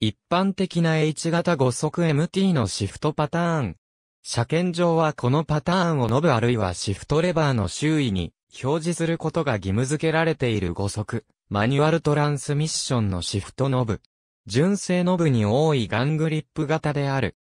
一般的な H 型5速 MT のシフトパターン。車検上はこのパターンをノブあるいはシフトレバーの周囲に表示することが義務付けられている5速、マニュアルトランスミッションのシフトノブ。純正ノブに多いガングリップ型である。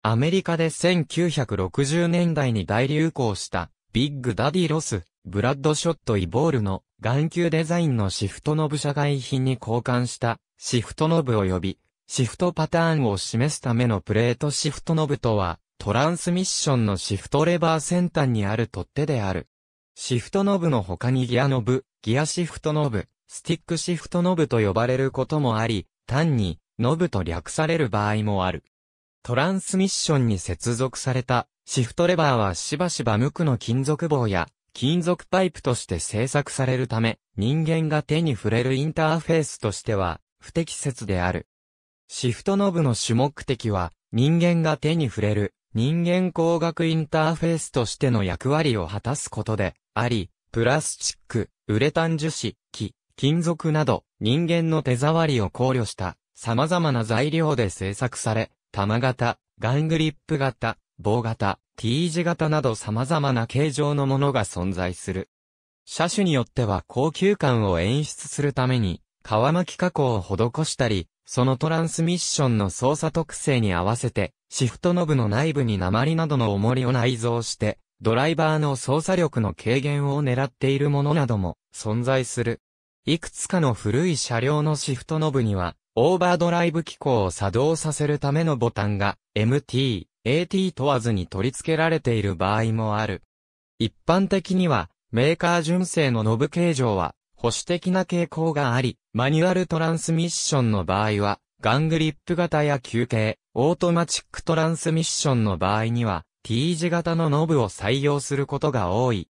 アメリカで1960年代に大流行したビッグダディロス、ブラッドショットイボールの眼球デザインのシフトノブ社外品に交換したシフトノブ及びシフトパターンを示すためのプレートシフトノブとは、トランスミッションのシフトレバー先端にある取っ手である。シフトノブの他にギアノブ、ギアシフトノブ、スティックシフトノブと呼ばれることもあり、単に、ノブと略される場合もある。トランスミッションに接続された、シフトレバーはしばしば無垢の金属棒や、金属パイプとして製作されるため、人間が手に触れるインターフェースとしては、不適切である。シフトノブの主目的は、人間が手に触れる、人間工学インターフェースとしての役割を果たすことで、あり、プラスチック、ウレタン樹脂、木、金属など、人間の手触りを考慮した、様々な材料で製作され、玉型、ガングリップ型、棒型、T 字型など様々な形状のものが存在する。車種によっては高級感を演出するために、皮巻き加工を施したり、そのトランスミッションの操作特性に合わせて、シフトノブの内部に鉛などの重りを内蔵して、ドライバーの操作力の軽減を狙っているものなども存在する。いくつかの古い車両のシフトノブには、オーバードライブ機構を作動させるためのボタンが MT、AT 問わずに取り付けられている場合もある。一般的にはメーカー純正のノブ形状は保守的な傾向があり、マニュアルトランスミッションの場合は、ガングリップ型や球形、オートマチックトランスミッションの場合には、T 字型のノブを採用することが多い。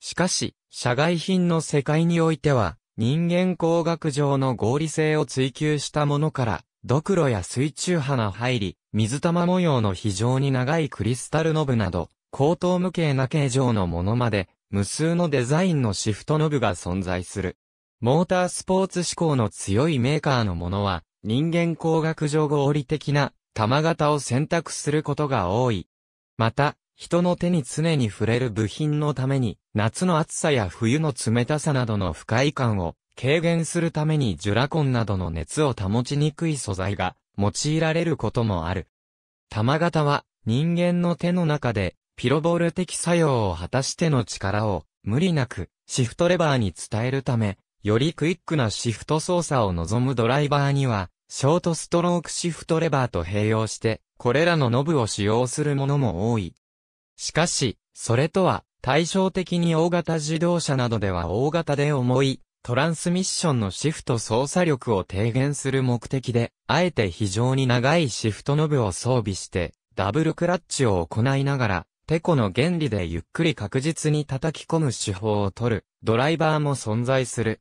しかし、社外品の世界においては、人間工学上の合理性を追求したものから、ドクロや水中の入り、水玉模様の非常に長いクリスタルノブなど、高等無形な形状のものまで、無数のデザインのシフトノブが存在する。モータースポーツ志向の強いメーカーのものは、人間工学上合理的な、玉型を選択することが多い。また、人の手に常に触れる部品のために、夏の暑さや冬の冷たさなどの不快感を軽減するためにジュラコンなどの熱を保ちにくい素材が用いられることもある。玉型は人間の手の中でピロボール的作用を果たしての力を無理なくシフトレバーに伝えるためよりクイックなシフト操作を望むドライバーには、ショートストロークシフトレバーと併用して、これらのノブを使用するものも多い。しかし、それとは、対照的に大型自動車などでは大型で重い、トランスミッションのシフト操作力を低減する目的で、あえて非常に長いシフトノブを装備して、ダブルクラッチを行いながら、テコの原理でゆっくり確実に叩き込む手法を取る、ドライバーも存在する。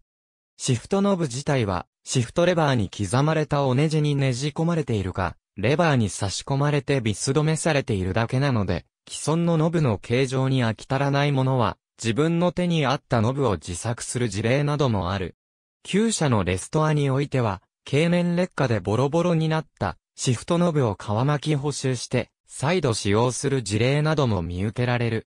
シフトノブ自体は、シフトレバーに刻まれたおねじにねじ込まれているか、レバーに差し込まれてビス止めされているだけなので、既存のノブの形状に飽き足らないものは、自分の手に合ったノブを自作する事例などもある。旧車のレストアにおいては、経年劣化でボロボロになったシフトノブを皮巻き補修して、再度使用する事例なども見受けられる。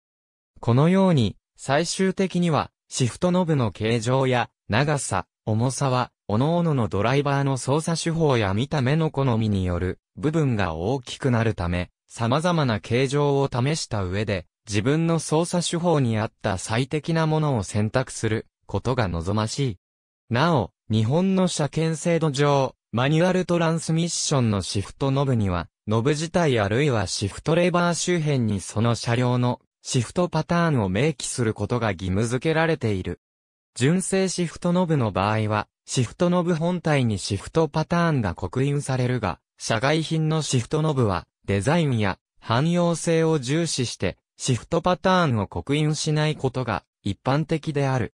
このように、最終的には、シフトノブの形状や、長さ、重さは、各々のドライバーの操作手法や見た目の好みによる部分が大きくなるため、様々な形状を試した上で、自分の操作手法に合った最適なものを選択することが望ましい。なお、日本の車検制度上、マニュアルトランスミッションのシフトノブには、ノブ自体あるいはシフトレバー周辺にその車両のシフトパターンを明記することが義務付けられている。純正シフトノブの場合は、シフトノブ本体にシフトパターンが刻印されるが、社外品のシフトノブは、デザインや汎用性を重視して、シフトパターンを刻印しないことが一般的である。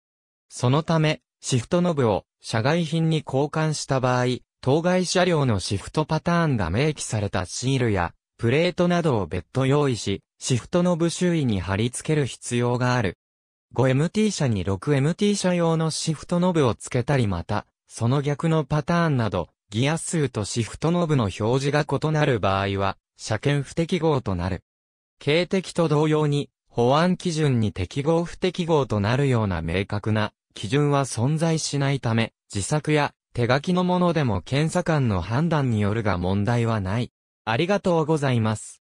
そのため、シフトノブを社外品に交換した場合、当該車両のシフトパターンが明記されたシールやプレートなどを別途用意し、シフトノブ周囲に貼り付ける必要がある。5MT 車に 6MT 車用のシフトノブを付けたりまた、その逆のパターンなど、ギア数とシフトノブの表示が異なる場合は、車検不適合となる。警笛と同様に、保安基準に適合不適合となるような明確な基準は存在しないため、自作や手書きのものでも検査官の判断によるが問題はない。ありがとうございます。